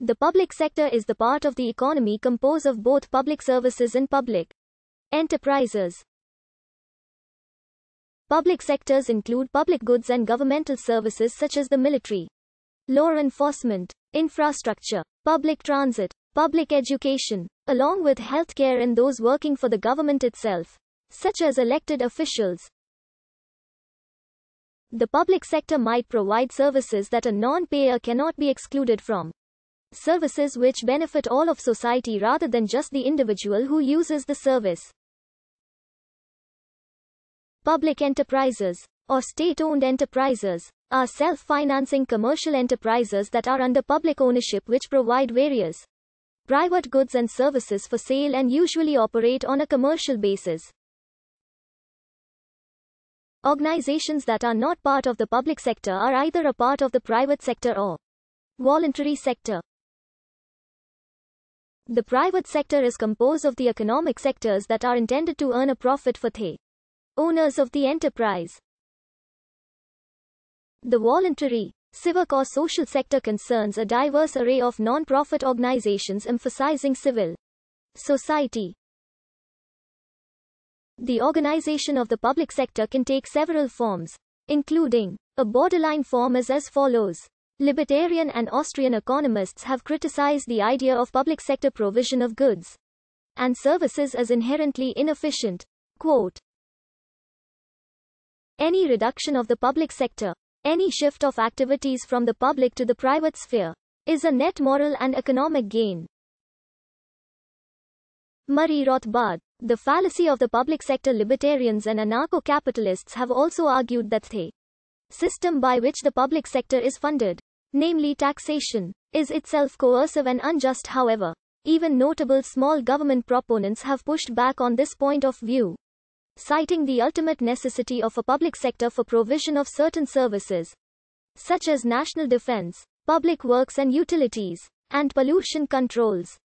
The public sector is the part of the economy composed of both public services and public enterprises. Public sectors include public goods and governmental services such as the military, law enforcement, infrastructure, public transit, public education, along with healthcare and those working for the government itself, such as elected officials. The public sector might provide services that a non-payer cannot be excluded from services which benefit all of society rather than just the individual who uses the service. Public enterprises, or state-owned enterprises, are self-financing commercial enterprises that are under public ownership which provide various private goods and services for sale and usually operate on a commercial basis. Organizations that are not part of the public sector are either a part of the private sector or voluntary sector. The private sector is composed of the economic sectors that are intended to earn a profit for the owners of the enterprise. The voluntary, civic or social sector concerns a diverse array of non-profit organizations emphasizing civil society. The organization of the public sector can take several forms, including a borderline form is as follows. Libertarian and Austrian economists have criticized the idea of public sector provision of goods and services as inherently inefficient. Quote, any reduction of the public sector, any shift of activities from the public to the private sphere, is a net moral and economic gain. Murray Rothbard. The fallacy of the public sector libertarians and anarcho capitalists have also argued that the system by which the public sector is funded namely taxation, is itself coercive and unjust however. Even notable small government proponents have pushed back on this point of view, citing the ultimate necessity of a public sector for provision of certain services, such as national defense, public works and utilities, and pollution controls.